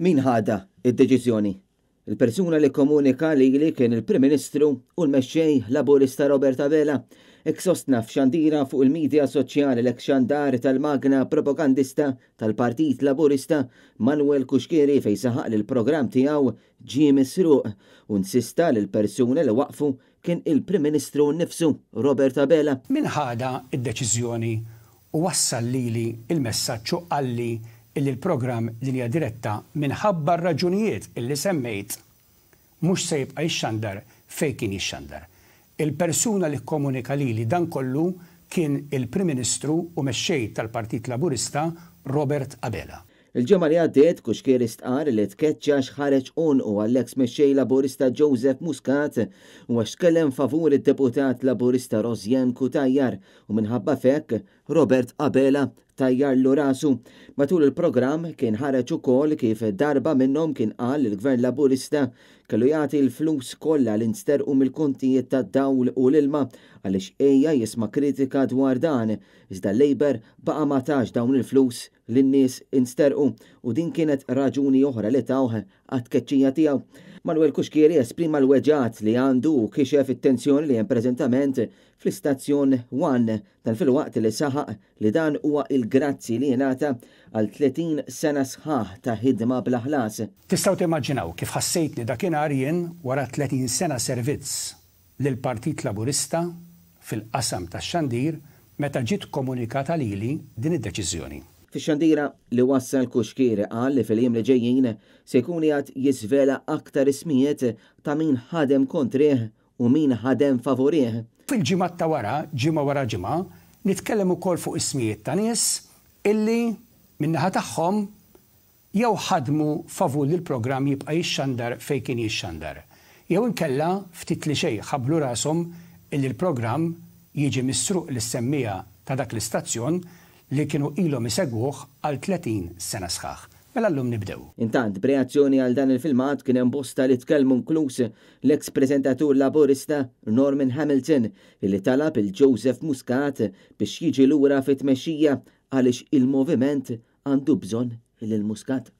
Min ħada id-deċiżjoni? Il-persuna li komunika li li kien il-Prim Ministru u l-mexxej laburista Roberta Vela eksostna f'xandira fuq il-medja soċjali l-ekxandar tal-magna propagandista tal-Partit Laburista Manuel Kuxkiri fej saħaq l program tiegħu ġie misruq u nsista l persuna li waqfu kien il-Prim Ministru nifsu Roberta Vela. Min ħada id-deċiżjoni u wassal lili il-messaġġ għalli illi l-program linja diretta minħabba raġunijiet illi semmejt mux se jibqa xandar fej kien jixxandar. Il-persuna li komunika li li dan kollu kien il-Prim Ministru u mexxej tal-Partit Laburista Robert Abela. Il-ġemma li għaddiet kuxkier għar li tkeċċa xħareċ un u għall-eks laburista Joseph Muscat u għax kellem favur id-deputat laburista Rozjen Kutajjar u minħabba fekk Robert Abela tajjar l rasu. Matul il-programm kien ħareġ ukoll kif darba minnhom kien qal il-Gvern Laburista kellu jagħti l-flus kollha l u mill-kontijiet tad-dawl u l-ilma għaliex ejja jisma' kritika dwar dan iżda Labour baqa' ma tax dawn il-flus lin-nies insterqu u din kienet raġuni oħra li tawħ għat-tkeċċija tiegħu. Manuel Kuxkieri esprima l-weġat li għandu kiexef it-tensjoni li hemm preżentament fl-istazzjon 1 dan fil-waqt li saħa nisħaq li dan huwa il-grazzi li jenata għal 30 sena sħaħ ta' ħidma bla ħlas Tistaw timmaġinaw kif ħassejt li dakinhar jien wara 30 sena servizz lil partit Laburista fil-qasam ta' xandir meta ġiet komunikata lili din id-deċiżjoni. Fix-xandira li wassal kuxkir għal li fil-jiem li ġejjin se jkun jgħat jizvela aktar ismijiet ta' min ħadem kontrih u min ħadem favorih. Fil-ġimat ta' wara, ġima wara ġima, nitkellem ukoll fuq ismijiet ta' nies illi minnaħa tagħhom jew ħadmu favur li l-programm jibqa' jixxandar fejn kien jixxandar. Jew inkella ftit li xejn ħablu rashom illi l-programm jiġi misruq l-semmija ta' dak l-istazzjon li kienu ilhom isegwuh għal 30 sena sħaħ. Mela l-lum nibdew. Intant, breazzjoni għal dan il-filmat kien hemm bosta li tkellmu nkluż l-eks prezentatur laborista Norman Hamilton li talab il-Joseph Muscat biex jiġi lura fit-tmexxija għaliex il-moviment għandu bżonn il-Muscat.